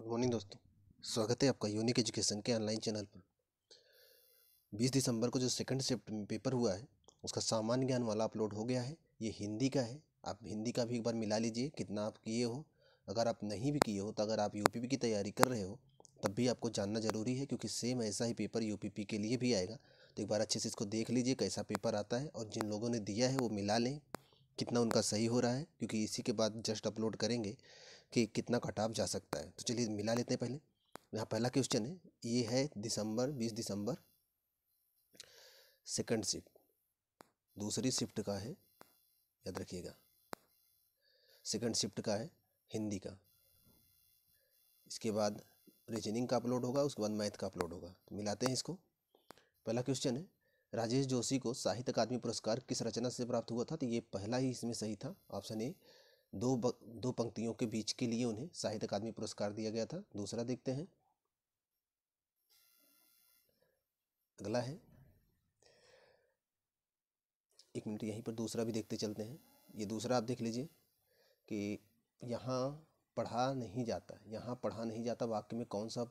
good morning दोस्तों स्वागत है आपका यूनिक एजुकेशन के ऑनलाइन चैनल पर 20 दिसंबर को जो सेकंड शिफ्ट में पेपर हुआ है उसका सामान्य ज्ञान वाला अपलोड हो गया है ये हिंदी का है आप हिंदी का भी एक बार मिला लीजिए कितना आप किए हो अगर आप नहीं भी किए हो तो अगर आप यू की तैयारी कर रहे हो तब भी आपको जानना ज़रूरी है क्योंकि सेम ऐसा ही पेपर यू के लिए भी आएगा तो एक बार अच्छे से इसको देख लीजिए कैसा पेपर आता है और जिन लोगों ने दिया है वो मिला लें कितना उनका सही हो रहा है क्योंकि इसी के बाद जस्ट अपलोड करेंगे कि कितना कट ऑफ जा सकता है तो चलिए मिला लेते हैं पहले यहाँ पहला क्वेश्चन है ये है दिसंबर बीस दिसंबर सेकंड शिफ्ट दूसरी शिफ्ट का है याद रखिएगा सेकंड शिफ्ट का है हिंदी का इसके बाद रीजनिंग का अपलोड होगा उसके बाद मैथ का अपलोड होगा तो मिलाते हैं इसको पहला क्वेश्चन है राजेश जोशी को साहित्य अकादमी पुरस्कार किस रचना से प्राप्त हुआ था तो ये पहला ही इसमें सही था ऑप्शन ए दो दो पंक्तियों के बीच के लिए उन्हें साहित्य अकादमी पुरस्कार दिया गया था दूसरा देखते हैं अगला है एक मिनट यहीं पर दूसरा भी देखते चलते हैं ये दूसरा आप देख लीजिए कि यहाँ पढ़ा नहीं जाता यहाँ पढ़ा नहीं जाता वाक्य में कौन सा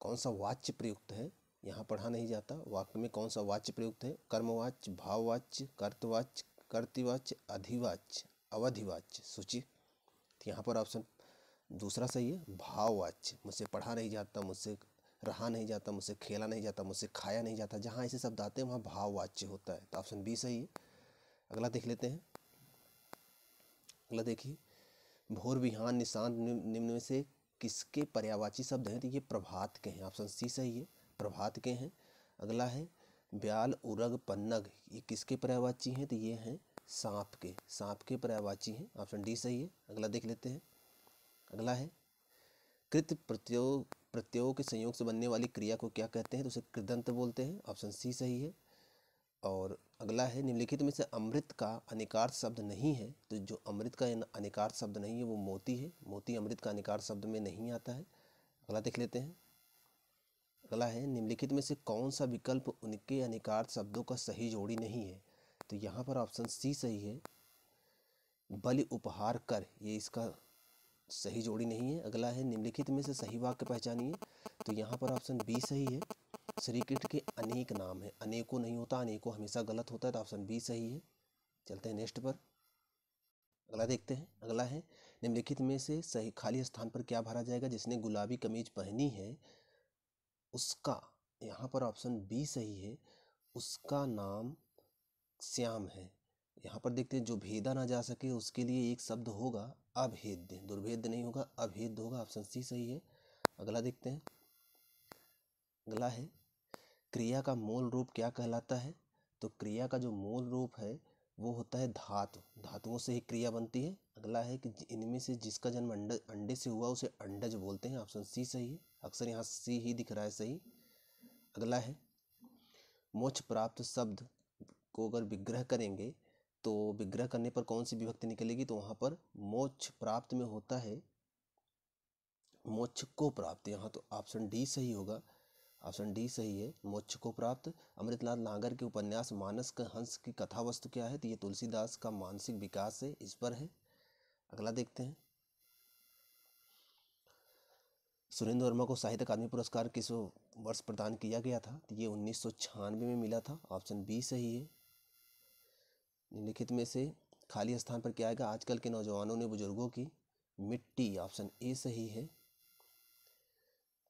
कौन सा वाच्य प्रयुक्त है यहाँ पढ़ा नहीं जाता वाक्य में कौन सा वाच्य प्रयुक्त है कर्मवाच्य भाववाच्य कर्तवाच्य कर्तिवाच्य अधिवाच्य अवधिवाच्य सूची तो यहाँ पर ऑप्शन दूसरा सही है भाववाच्य मुझसे पढ़ा नहीं जाता मुझसे रहा नहीं जाता मुझसे खेला नहीं जाता मुझसे खाया नहीं जाता जहाँ ऐसे शब्द आते हैं वहाँ भाववाच्य होता है तो ऑप्शन बी सही है अगला देख लेते हैं अगला देखिए भोर विहान निशान निम्न में से किसके पर्यावाची शब्द हैं तो ये प्रभात के हैं ऑप्शन सी सही है प्रभात के हैं अगला है ब्याल उरग पन्नग ये किसके पर्यावाची हैं तो ये हैं सांप के सांप के पर्यावाची हैं ऑप्शन डी सही है अगला देख लेते हैं अगला है कृत प्रत्योग प्रत्योग के संयोग से बनने वाली क्रिया को क्या कहते हैं तो उसे कृदंत बोलते हैं ऑप्शन सी सही है और अगला है निम्नलिखित में से अमृत का अनिकार शब्द नहीं है तो जो अमृत का अनिकार शब्द नहीं है वो मोती है मोती अमृत का अनिकार शब्द में नहीं आता है अगला देख लेते हैं निकला है निम्नलिखित में से कौन सा विकल्प उनके अनिकार्थ शब्दों का सही जोड़ी नहीं है तो यहाँ पर ऑप्शन सी सही है बलि उपहार कर ये इसका सही जोड़ी नहीं है अगला है निम्नलिखित में से सही वाक्य पहचानिए तो यहाँ पर ऑप्शन बी सही है श्री कृष्ण के अनेक नाम हैं अनेकों नहीं होता अनेकों हमेशा गलत होता है तो ऑप्शन बी सही है चलते हैं नेक्स्ट पर अगला देखते हैं अगला है निम्नलिखित में से सही खाली स्थान पर क्या भरा जाएगा जिसने गुलाबी कमीज पहनी है उसका यहाँ पर ऑप्शन बी सही है उसका नाम श्याम है यहाँ पर देखते हैं जो भेदा ना जा सके उसके लिए एक शब्द होगा अभेद्य दुर्भेद नहीं होगा अभेद्य होगा ऑप्शन सी सही है अगला देखते हैं अगला है क्रिया का मूल रूप क्या कहलाता है तो क्रिया का जो मूल रूप है वो होता है धातु धातुओं से ही क्रिया बनती है अगला है कि इनमें से जिसका जन्म अंडे अंडे से हुआ उसे अंडज बोलते हैं ऑप्शन सी सही है अक्सर यहाँ सी ही दिख रहा है सही अगला है मोक्ष प्राप्त शब्द को अगर विग्रह करेंगे तो विग्रह करने पर कौन सी विभक्ति निकलेगी तो वहाँ पर मोक्ष प्राप्त में होता है मोक्ष को प्राप्त यहाँ तो ऑप्शन डी सही होगा ऑप्शन डी सही है मोक्ष को प्राप्त अमृतलाल नागर के उपन्यास मानस का हंस की कथा वस्तु क्या है तो ये तुलसीदास का मानसिक विकास है इस पर है अगला देखते हैं सुरेंद्र वर्मा को साहित्य अकादमी पुरस्कार किस वर्ष प्रदान किया गया था तो ये उन्नीस में मिला था ऑप्शन बी सही है निम्नलिखित में से खाली स्थान पर क्या आएगा आजकल के नौजवानों ने बुजुर्गों की मिट्टी ऑप्शन ए सही है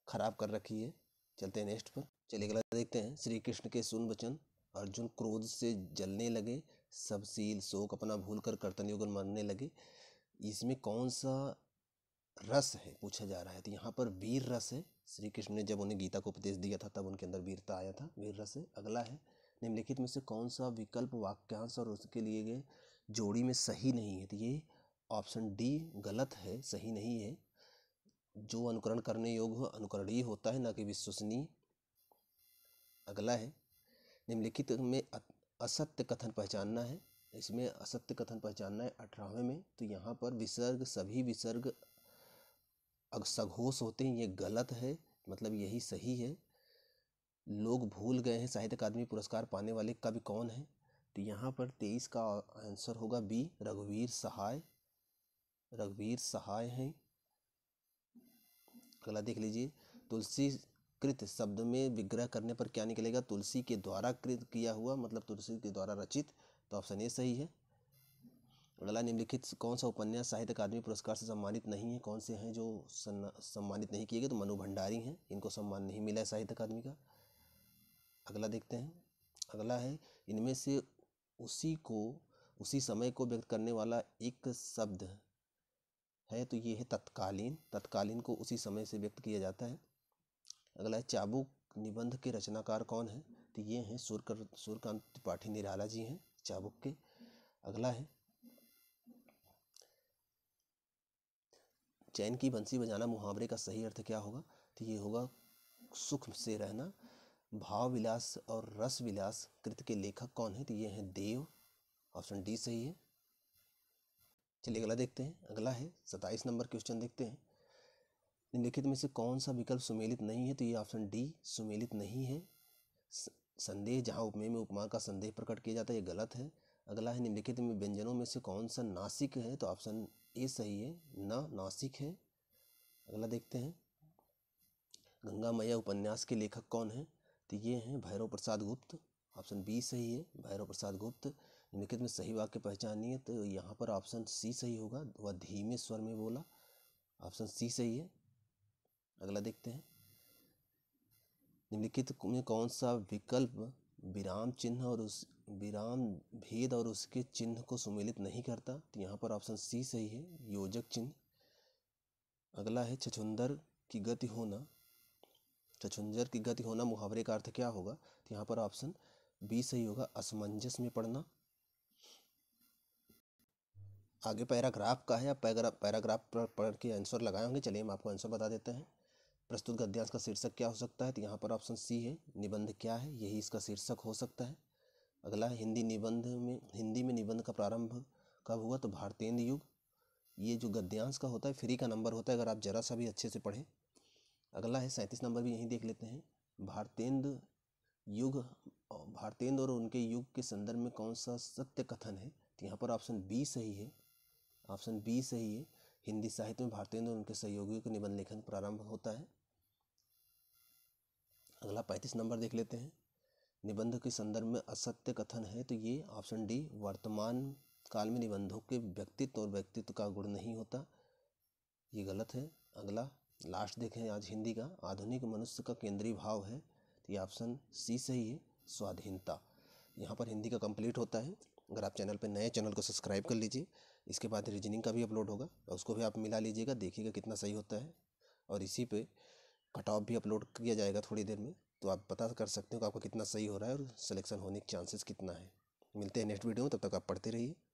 खराब कर रखी है चलते हैं नेक्स्ट पर चलिए अगला देखते हैं श्री कृष्ण के सुन वचन अर्जुन क्रोध से जलने लगे सब सील शोक अपना भूल कर कर्तन युगन मानने लगे इसमें कौन सा रस है पूछा जा रहा है तो यहाँ पर वीर रस है श्री कृष्ण ने जब उन्हें गीता को उपदेश दिया था तब उनके अंदर वीरता आया था वीर रस है अगला है निम्नलिखित में से कौन सा विकल्प वाक्यांश और उसके लिए गए जोड़ी में सही नहीं है तो ये ऑप्शन डी गलत है सही नहीं है जो अनुकरण करने योग्य हो अनुकरणीय होता है ना कि विश्वसनीय अगला है निम्नलिखित में असत्य कथन पहचानना है इसमें असत्य कथन पहचानना है अठारहवें में तो यहाँ पर विसर्ग सभी विसर्ग सघोष होते हैं ये गलत है मतलब यही सही है लोग भूल गए हैं साहित्य अकादमी पुरस्कार पाने वाले कवि कौन है तो यहाँ पर तेईस का आंसर होगा बी रघुवीर सहाय रघुवीर सहाय हैं अगला देख लीजिए तुलसी कृत शब्द में विग्रह करने पर क्या निकलेगा तुलसी के द्वारा कृत किया हुआ मतलब तुलसी के द्वारा रचित तो ऑप्शन ए सही है अगला निम्नलिखित कौन सा उपन्यास साहित्य अकादमी पुरस्कार से सम्मानित नहीं है कौन से हैं जो सम्मानित नहीं किए गए तो मनु भंडारी हैं इनको सम्मान नहीं मिला है साहित्य अकादमी का अगला देखते हैं अगला है इनमें से उसी को उसी समय को व्यक्त करने वाला एक शब्द है तो ये है तत्कालीन तत्कालीन को उसी समय से व्यक्त किया जाता है अगला है चाबुक निबंध के रचनाकार कौन है तो ये हैं सूर्यकांत सूर्यकांत त्रिपाठी निराला जी हैं चाबुक के अगला है चैन की बंसी बजाना मुहावरे का सही अर्थ क्या होगा तो ये होगा सुख से रहना भाव विलास और रस विलास कृत के लेखक कौन है तो ये हैं देव ऑप्शन डी सही है चलिए अगला देखते हैं अगला है सत्ताईस नंबर क्वेश्चन देखते हैं निम्नलिखित में से कौन सा विकल्प सुमेलित नहीं है तो ये ऑप्शन डी सुमेलित नहीं है संदेह जहाँ उपमेय में उपमा का संदेह प्रकट किया जाता है ये गलत है अगला है निम्नलिखित में व्यंजनों में से कौन सा नासिक है तो ऑप्शन ए सही है न नासिक है अगला देखते हैं गंगा मैया उपन्यास के लेखक कौन हैं तो ये हैं भैरव प्रसाद गुप्त ऑप्शन बी सही है भैरव प्रसाद गुप्त निम्नलिखित में सही वाक्य पहचानी है तो यहाँ पर ऑप्शन सी सही होगा वह धीमे स्वर में बोला ऑप्शन सी सही है अगला देखते हैं निम्नलिखित में कौन सा विकल्प विराम चिन्ह और उस विराम भेद और उसके चिन्ह को सुमेलित नहीं करता तो यहाँ पर ऑप्शन सी सही है योजक चिन्ह अगला है छछुंदर की गति होना छछुंदर की गति होना मुहावरे का अर्थ क्या होगा तो यहाँ पर ऑप्शन बी सही होगा असमंजस में पढ़ना आगे पैराग्राफ का है आप पैराग्राफ पैराग्राफ पढ़ के आंसर लगाए होंगे चलिए हम आपको आंसर बता देते हैं प्रस्तुत गद्यांश का शीर्षक क्या हो सकता है तो यहाँ पर ऑप्शन सी है निबंध क्या है यही इसका शीर्षक हो सकता है अगला है हिंदी निबंध में हिंदी में निबंध का प्रारंभ कब हुआ तो भारतेंद्र युग ये जो गद्यांश का होता है फ्री का नंबर होता है अगर आप जरा सा भी अच्छे से पढ़ें अगला है सैंतीस नंबर भी यहीं देख लेते हैं भारतेंद्र युग भारतेंद्र और उनके युग के संदर्भ में कौन सा सत्य कथन है तो यहाँ पर ऑप्शन बी सही है ऑप्शन बी सही है हिंदी साहित्य में भारतेंद्र और उनके सहयोगियों के निबंध लेखन प्रारंभ होता है अगला पैंतीस नंबर देख लेते हैं निबंध के संदर्भ में असत्य कथन है तो ये ऑप्शन डी वर्तमान काल में निबंधों के व्यक्तित्व और व्यक्तित्व का गुण नहीं होता ये गलत है अगला लास्ट देखें आज हिंदी का आधुनिक मनुष्य का केंद्रीय भाव है तो ये ऑप्शन सी सही है स्वाधीनता यहाँ पर हिंदी का कंप्लीट होता है अगर आप चैनल पर नए चैनल को सब्सक्राइब कर लीजिए इसके बाद रीजनिंग का भी अपलोड होगा उसको भी आप मिला लीजिएगा देखिएगा कितना सही होता है और इसी पर कटऑफ भी अपलोड किया जाएगा थोड़ी देर में तो आप पता कर सकते हो कि आपका कितना सही हो रहा है और सिलेक्शन होने के चांसेस कितना है मिलते हैं नेक्स्ट वीडियो में तब तक आप पढ़ते रहिए